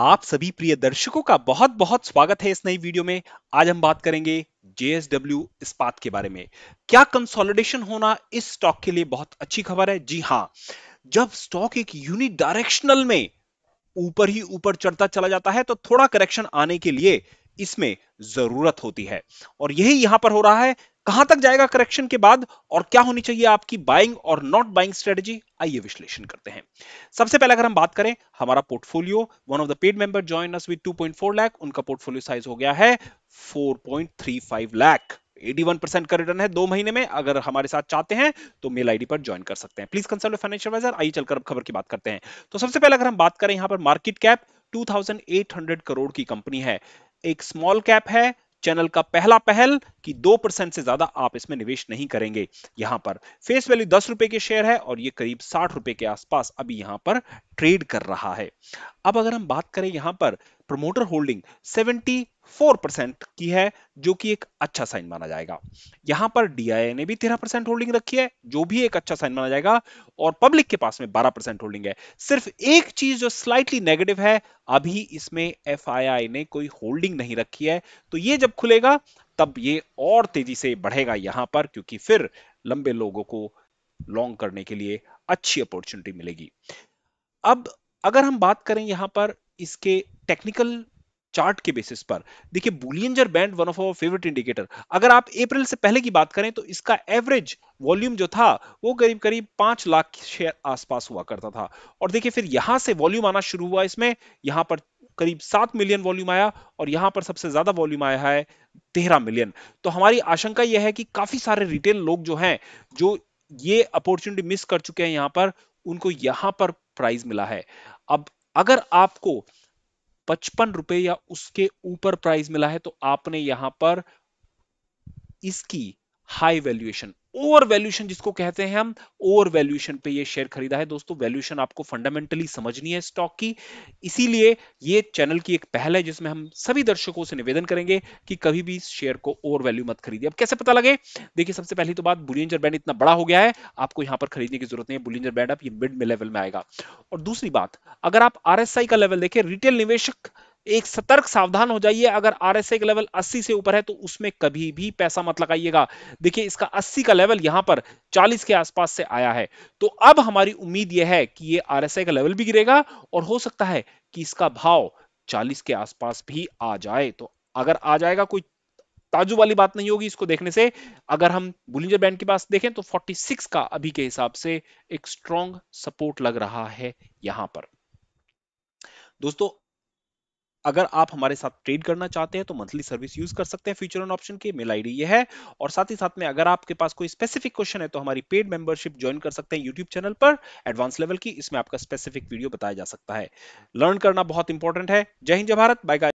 आप सभी प्रिय दर्शकों का बहुत बहुत स्वागत है इस नई वीडियो में आज हम बात करेंगे जेएसडब्ल्यू इस्पात के बारे में क्या कंसोलिडेशन होना इस स्टॉक के लिए बहुत अच्छी खबर है जी हां जब स्टॉक एक यूनिट डायरेक्शनल में ऊपर ही ऊपर चढ़ता चला जाता है तो थोड़ा करेक्शन आने के लिए इसमें जरूरत होती है और यही यहां पर हो रहा है कहां तक जाएगा करेक्शन के बाद और क्या होनी चाहिए आपकी बाइंग और नॉट बाइंग स्ट्रेटेजी आइए विश्लेषण करते हैं सबसे पहले अगर हम बात करें हमारा portfolio one of the paid member join us with 2.4 lakh उनका पोर्टफोलियो साइज हो गया है 4.35 लाख 81 परसेंट का रिटर्न है दो महीने में अगर हमारे साथ चाहते हैं तो मेल आईडी पर ज्वाइन कर सकते हैं प्लीज कंसल्ट फाइनेंशियल एडवाइजर आइए चलकर अब खबर की बात करते हैं तो सबसे पहले अगर हम बात करें यहाँ पर मार्केट कैप 2800 करोड़ की कंपनी है एक स्मॉल कैप है चैनल का पहला पहल कि दो परसेंट से ज्यादा आप इसमें निवेश नहीं करेंगे यहां पर फेस वैल्यू दस रुपए के शेयर है और ये करीब साठ रुपए के आसपास अभी यहां पर ट्रेड कर रहा है अब अगर हम बात करें यहां पर प्रमोटर होल्डिंग 74 परसेंट की है जो कि एक अच्छा साइन माना जाएगा यहां पर डीआईए ने भी 13 होल्डिंग रखी है जो भी एक अच्छा साइन माना जाएगा और पब्लिक के पास में 12 परसेंट होल्डिंग है सिर्फ एक चीज जो स्लाइटली नेगेटिव है अभी इसमें एफ ने कोई होल्डिंग नहीं रखी है तो ये जब खुलेगा तब ये और तेजी से बढ़ेगा यहां पर क्योंकि फिर लंबे लोगों को लॉन्ग करने के लिए अच्छी अपॉर्चुनिटी मिलेगी अब अगर हम बात करें यहां पर इसके टेक्निकल चार्ट के बेसिस पर देखिए Bollinger band one of our favourite indicator अगर आप अप्रैल से पहले की बात करें तो इसका एवरेज वॉल्यूम जो था वो करीब करीब पांच लाख शेयर आसपास हुआ करता था और देखिए फिर यहां से वॉल्यूम आना शुरू हुआ इसमें यहां पर करीब सात मिलियन वॉल्यूम आया और यहां पर सबसे ज्यादा वॉल्यूम आया है तेरह मिलियन तो हमारी आशंका यह है कि काफी सारे रिटेल लोग जो हैं जो ये अपॉर्चुनिटी मिस कर चुके हैं यहां पर उनको यहां पर प्राइज मिला है अब अगर आपको पचपन रुपए या उसके ऊपर प्राइस मिला है तो आपने यहां पर इसकी हाई वैल्यूएशन ओवर वैल्यूशन जिसको कहते हैं हम ओवर वैल्यूशन पे ये शेयर खरीदा है दोस्तों वैल्यूशन आपको फंडामेंटली समझनी है स्टॉक की इसीलिए ये चैनल की एक पहल है जिसमें हम सभी दर्शकों से निवेदन करेंगे कि कभी भी इस शेयर को ओवर वैल्यू मत खरीदिए अब कैसे पता लगे देखिए सबसे पहली तो बात बुलियंजर बैंड इतना बड़ा हो गया है आपको यहां पर खरीदने की जरूरत नहीं है बुलियंजर बैंड आप ये मिड में लेवल में आएगा और दूसरी बात अगर आप आर का लेवल देखें रिटेल निवेशक एक सतर्क सावधान हो जाइए अगर आरएसए का लेवल 80 से ऊपर है तो उसमें कभी भी पैसा मत लगाइएगा देखिए इसका 80 का लेवल यहां पर 40 के आसपास से आया है तो अब हमारी उम्मीद यह है कि ये आरएसए का लेवल भी गिरेगा और हो सकता है कि इसका भाव 40 के आसपास भी आ जाए तो अगर आ जाएगा कोई ताजू वाली बात नहीं होगी इसको देखने से अगर हम बुलिंजर बैंड के पास देखें तो 46 का अभी के हिसाब से एक स्ट्रॉन्ग सपोर्ट लग रहा है यहां पर दोस्तों अगर आप हमारे साथ ट्रेड करना चाहते हैं तो मंथली सर्विस यूज कर सकते हैं फ्यूचर ऑन ऑप्शन की मेल आईडी ये है और साथ ही साथ में अगर आपके पास कोई स्पेसिफिक क्वेश्चन है तो हमारी पेड मेंबरशिप ज्वाइन कर सकते हैं यूट्यूब चैनल पर एडवांस लेवल की इसमें आपका स्पेसिफिक वीडियो बताया जा सकता है लर्न करना बहुत इंपॉर्टेंट है जय हिंद जय भारत बाय